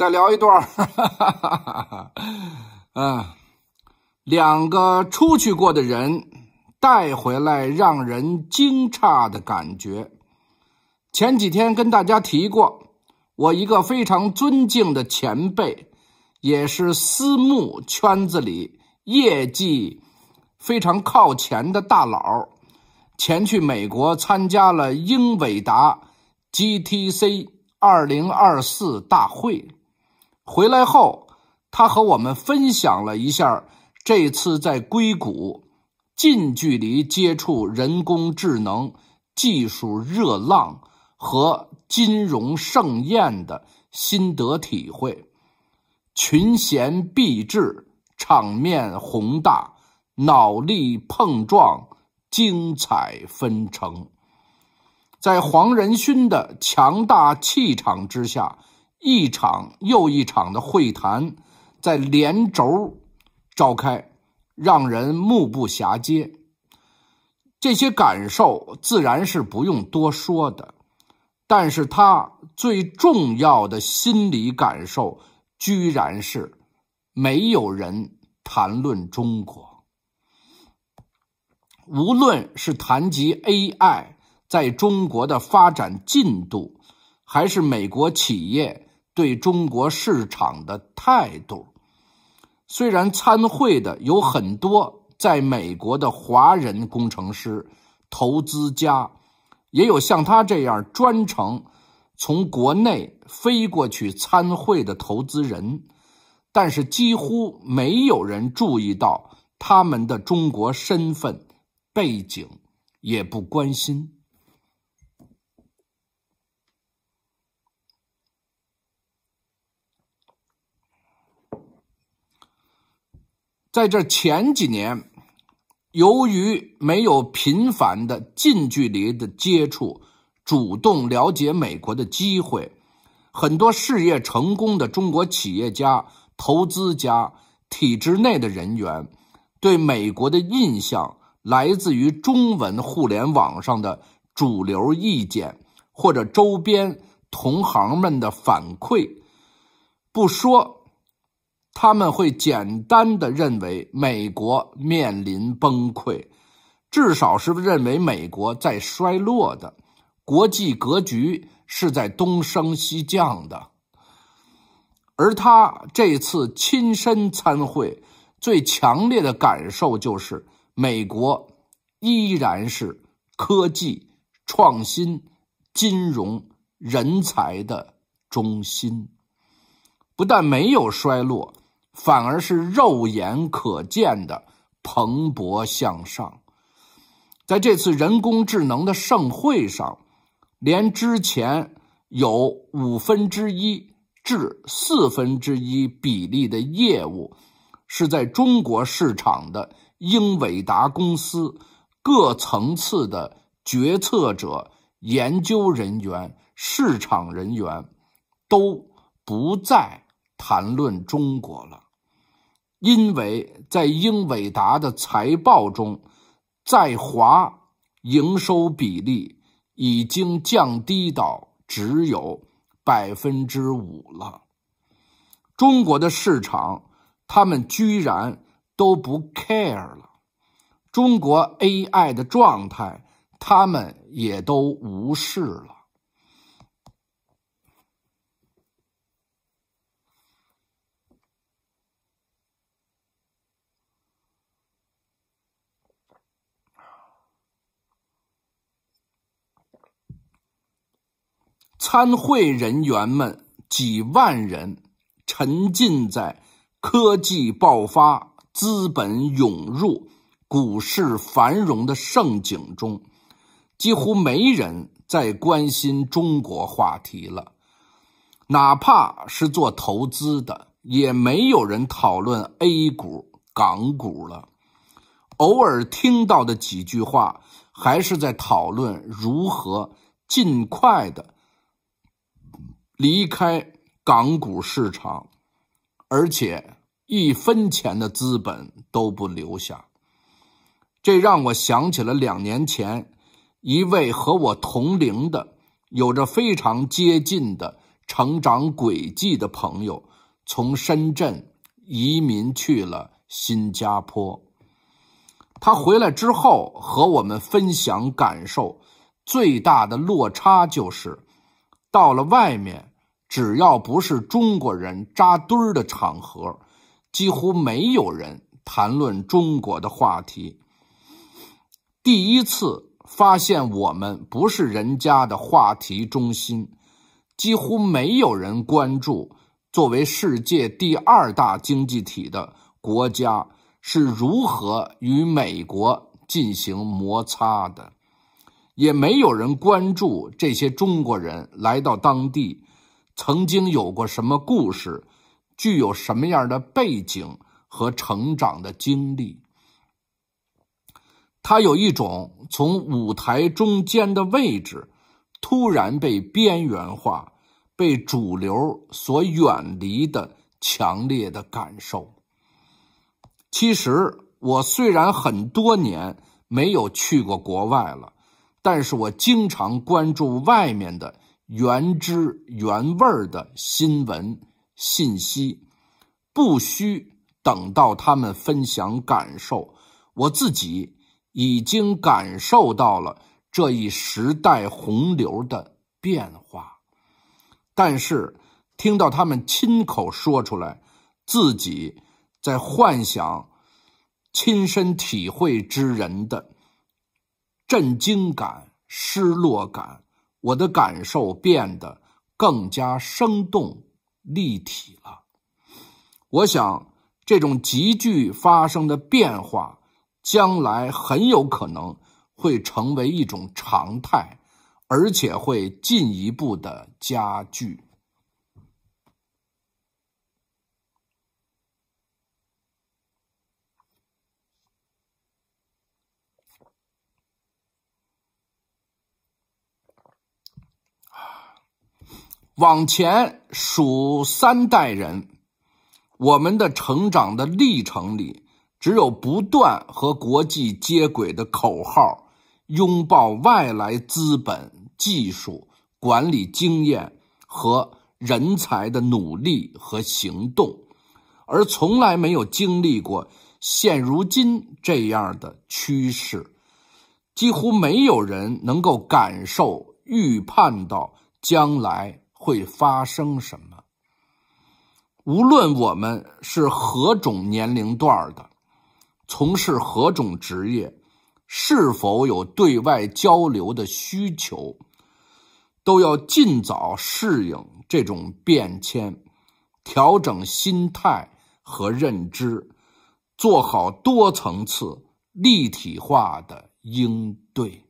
再聊一段哈哈哈哈嗯，两个出去过的人带回来让人惊诧的感觉。前几天跟大家提过，我一个非常尊敬的前辈，也是私募圈子里业绩非常靠前的大佬，前去美国参加了英伟达 GTC 二零二四大会。回来后，他和我们分享了一下这次在硅谷近距离接触人工智能技术热浪和金融盛宴的心得体会。群贤毕至，场面宏大，脑力碰撞，精彩纷呈。在黄仁勋的强大气场之下。一场又一场的会谈在连轴召开，让人目不暇接。这些感受自然是不用多说的，但是他最重要的心理感受，居然是没有人谈论中国。无论是谈及 AI 在中国的发展进度，还是美国企业。对中国市场的态度，虽然参会的有很多在美国的华人工程师、投资家，也有像他这样专程从国内飞过去参会的投资人，但是几乎没有人注意到他们的中国身份背景，也不关心。在这前几年，由于没有频繁的近距离的接触、主动了解美国的机会，很多事业成功的中国企业家、投资家、体制内的人员，对美国的印象来自于中文互联网上的主流意见或者周边同行们的反馈，不说。他们会简单的认为美国面临崩溃，至少是认为美国在衰落的，国际格局是在东升西降的。而他这次亲身参会，最强烈的感受就是，美国依然是科技创新、金融、人才的中心，不但没有衰落。反而是肉眼可见的蓬勃向上。在这次人工智能的盛会上，连之前有五分之一至四分之一比例的业务是在中国市场的英伟达公司各层次的决策者、研究人员、市场人员都不在。谈论中国了，因为在英伟达的财报中，在华营收比例已经降低到只有百分之五了。中国的市场，他们居然都不 care 了；中国 AI 的状态，他们也都无视了。参会人员们几万人沉浸在科技爆发、资本涌入、股市繁荣的盛景中，几乎没人在关心中国话题了。哪怕是做投资的，也没有人讨论 A 股、港股了。偶尔听到的几句话，还是在讨论如何尽快的。离开港股市场，而且一分钱的资本都不留下，这让我想起了两年前，一位和我同龄的、有着非常接近的成长轨迹的朋友，从深圳移民去了新加坡。他回来之后和我们分享感受，最大的落差就是，到了外面。只要不是中国人扎堆儿的场合，几乎没有人谈论中国的话题。第一次发现我们不是人家的话题中心，几乎没有人关注作为世界第二大经济体的国家是如何与美国进行摩擦的，也没有人关注这些中国人来到当地。曾经有过什么故事，具有什么样的背景和成长的经历？他有一种从舞台中间的位置突然被边缘化、被主流所远离的强烈的感受。其实，我虽然很多年没有去过国外了，但是我经常关注外面的。原汁原味儿的新闻信息，不需等到他们分享感受，我自己已经感受到了这一时代洪流的变化。但是，听到他们亲口说出来，自己在幻想、亲身体会之人的震惊感、失落感。我的感受变得更加生动立体了。我想，这种急剧发生的变化，将来很有可能会成为一种常态，而且会进一步的加剧。往前数三代人，我们的成长的历程里，只有不断和国际接轨的口号，拥抱外来资本、技术、管理经验和人才的努力和行动，而从来没有经历过现如今这样的趋势，几乎没有人能够感受、预判到将来。会发生什么？无论我们是何种年龄段的，从事何种职业，是否有对外交流的需求，都要尽早适应这种变迁，调整心态和认知，做好多层次、立体化的应对。